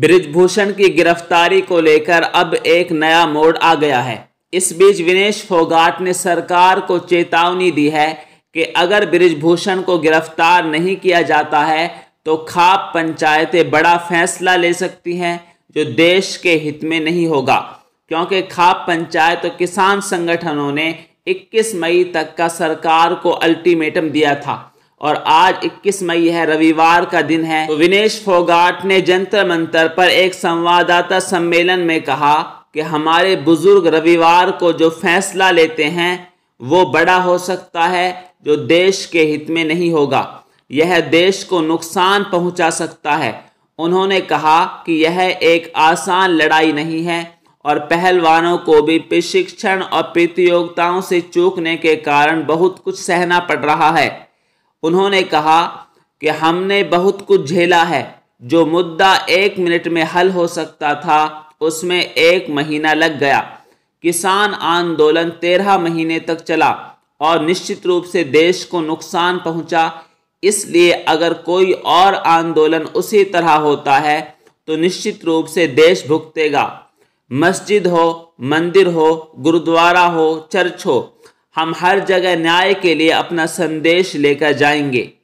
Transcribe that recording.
ब्रिजभूषण की गिरफ्तारी को लेकर अब एक नया मोड़ आ गया है इस बीच विनेश फोगाट ने सरकार को चेतावनी दी है कि अगर ब्रिजभूषण को गिरफ्तार नहीं किया जाता है तो खाप पंचायतें बड़ा फैसला ले सकती हैं जो देश के हित में नहीं होगा क्योंकि खाप पंचायत किसान संगठनों ने 21 मई तक का सरकार को अल्टीमेटम दिया था और आज 21 मई है रविवार का दिन है तो विनेश फोगाट ने जंतर मंतर पर एक संवाददाता सम्मेलन में कहा कि हमारे बुजुर्ग रविवार को जो फैसला लेते हैं वो बड़ा हो सकता है जो देश के हित में नहीं होगा यह देश को नुकसान पहुंचा सकता है उन्होंने कहा कि यह एक आसान लड़ाई नहीं है और पहलवानों को भी प्रशिक्षण और प्रतियोगिताओं से चूकने के कारण बहुत कुछ सहना पड़ रहा है उन्होंने कहा कि हमने बहुत कुछ झेला है जो मुद्दा एक मिनट में हल हो सकता था उसमें एक महीना लग गया किसान आंदोलन तेरह महीने तक चला और निश्चित रूप से देश को नुकसान पहुंचा इसलिए अगर कोई और आंदोलन उसी तरह होता है तो निश्चित रूप से देश भुगतेगा मस्जिद हो मंदिर हो गुरुद्वारा हो चर्च हो हम हर जगह न्याय के लिए अपना संदेश लेकर जाएंगे